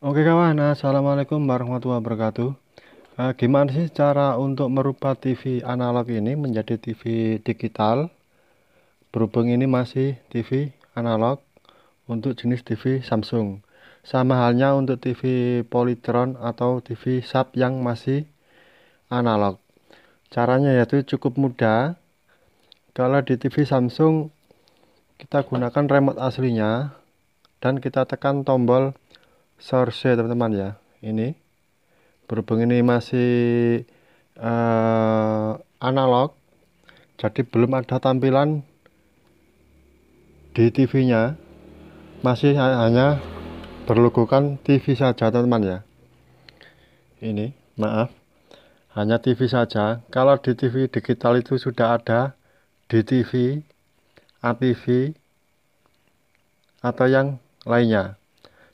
Oke kawan, nah, assalamualaikum warahmatullahi wabarakatuh. Nah, gimana sih cara untuk merubah TV analog ini menjadi TV digital? Berhubung ini masih TV analog untuk jenis TV Samsung. Sama halnya untuk TV Polytron atau TV Sub yang masih analog. Caranya yaitu cukup mudah. Kalau di TV Samsung kita gunakan remote aslinya dan kita tekan tombol source teman-teman ya ini berhubung ini masih uh, analog jadi belum ada tampilan di TV nya masih hanya berlogokan TV saja teman-teman ya ini maaf hanya TV saja kalau di TV digital itu sudah ada di TV, ATV atau yang lainnya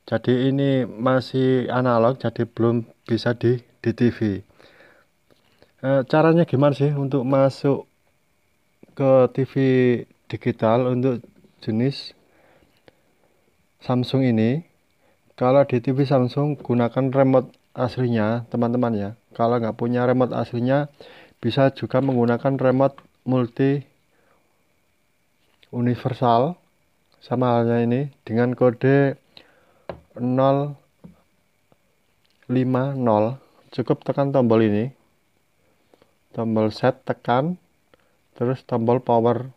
jadi ini masih analog jadi belum bisa di di TV e, eh, caranya gimana sih untuk masuk ke TV digital untuk jenis Samsung ini kalau di TV Samsung gunakan remote aslinya teman-teman ya kalau nggak punya remote aslinya bisa juga menggunakan remote multi universal sama halnya ini dengan kode 050 cukup tekan tombol ini tombol set tekan terus tombol power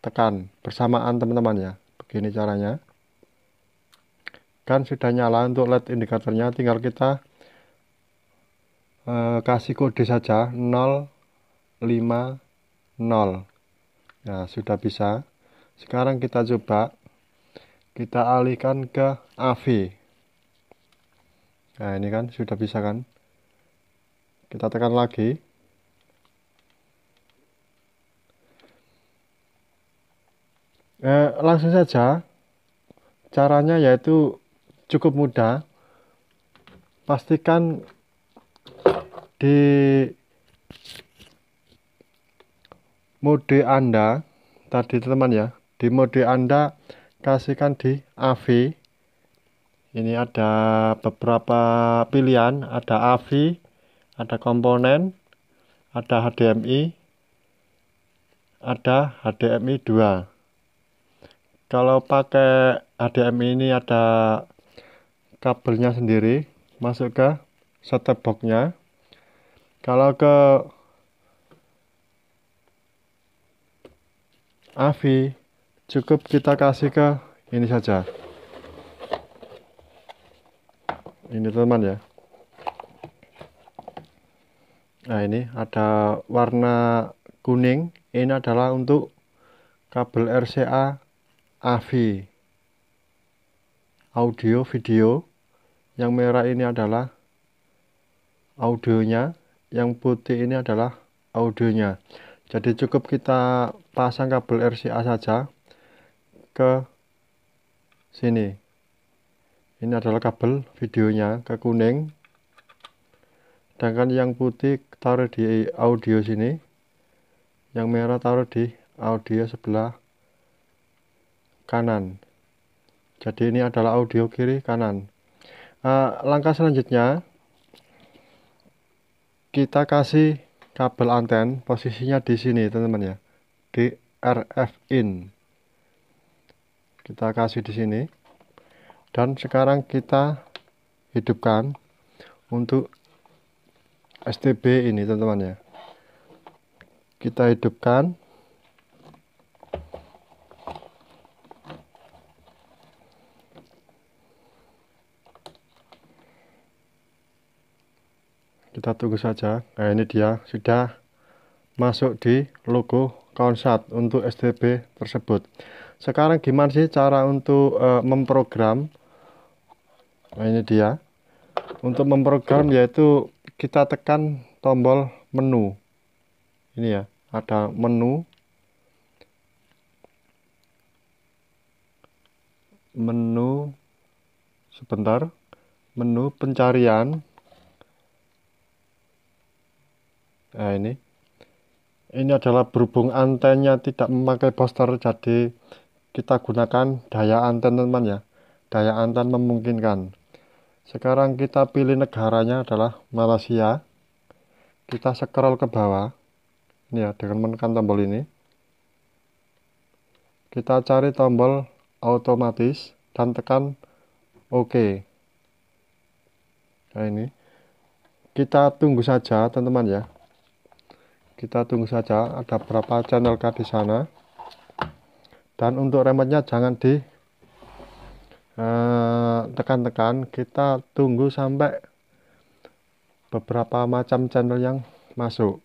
tekan bersamaan teman-teman ya begini caranya kan sudah nyala untuk LED indikatornya tinggal kita eh, kasih kode saja 050 ya sudah bisa sekarang kita coba kita alihkan ke AV nah ini kan sudah bisa kan kita tekan lagi eh, langsung saja caranya yaitu cukup mudah pastikan di mode Anda tadi teman ya di mode Anda kasihkan di AV ini ada beberapa pilihan ada AV ada komponen ada HDMI ada HDMI 2 kalau pakai HDMI ini ada kabelnya sendiri masuk ke setup boxnya kalau ke AV cukup kita kasih ke ini saja ini teman ya nah ini ada warna kuning ini adalah untuk kabel RCA AV audio video yang merah ini adalah audionya yang putih ini adalah audionya jadi cukup kita pasang kabel RCA saja ke sini ini adalah kabel videonya ke kuning sedangkan yang putih taruh di audio sini yang merah taruh di audio sebelah kanan jadi ini adalah audio kiri kanan uh, langkah selanjutnya kita kasih kabel anten posisinya di sini teman-teman ya di RF in kita kasih di sini dan sekarang kita hidupkan untuk STB ini teman-teman ya kita hidupkan kita tunggu saja nah ini dia sudah masuk di logo konsat untuk STB tersebut sekarang gimana sih cara untuk uh, memprogram nah, ini dia untuk memprogram yaitu kita tekan tombol menu ini ya ada menu menu sebentar menu pencarian nah ini ini adalah berhubung antenanya tidak memakai poster jadi kita gunakan daya anten teman ya daya anten memungkinkan sekarang kita pilih negaranya adalah Malaysia kita scroll ke bawah ini ya dengan menekan tombol ini kita cari tombol otomatis dan tekan OK nah ini kita tunggu saja teman-teman ya kita tunggu saja ada berapa channel K di sana dan untuk remote jangan di eh, tekan-tekan uh, kita tunggu sampai beberapa macam channel yang masuk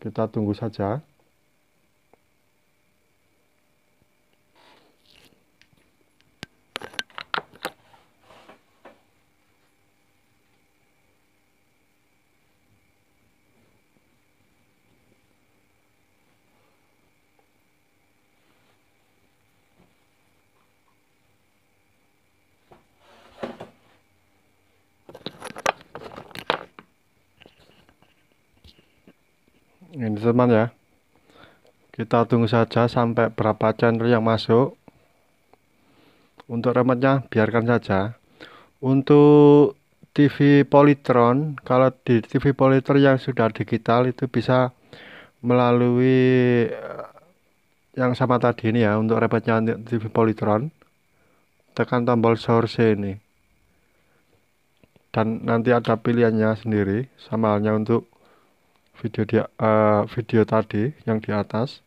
kita tunggu saja ini teman ya kita tunggu saja sampai berapa channel yang masuk untuk remotenya biarkan saja untuk TV Polytron kalau di TV Polytron yang sudah digital itu bisa melalui eh, yang sama tadi ini ya untuk remotenya di TV Polytron tekan tombol source ini dan nanti ada pilihannya sendiri sama halnya untuk video di uh, eh, video tadi yang di atas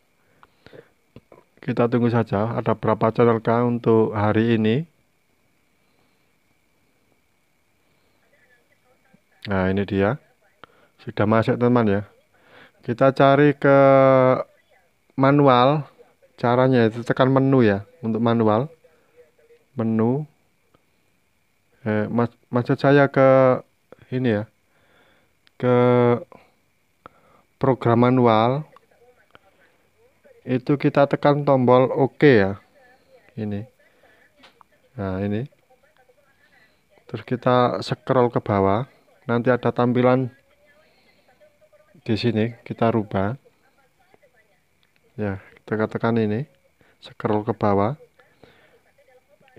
kita tunggu saja ada berapa channel kah untuk hari ini nah ini dia sudah masuk teman ya kita cari ke manual caranya itu tekan menu ya untuk manual menu eh, mas maksud saya ke ini ya ke program manual itu kita tekan tombol OK ya ini nah ini terus kita scroll ke bawah nanti ada tampilan di sini kita rubah ya kita tekan ini scroll ke bawah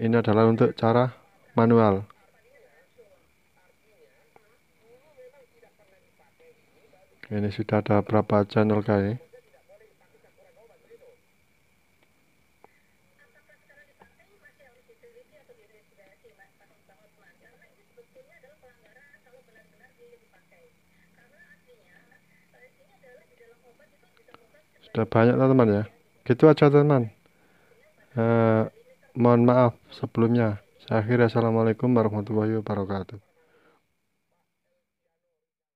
ini adalah untuk cara manual ini sudah ada berapa channel kali sudah banyak teman-teman ya gitu aja teman eh, mohon maaf sebelumnya saya assalamualaikum warahmatullahi wabarakatuh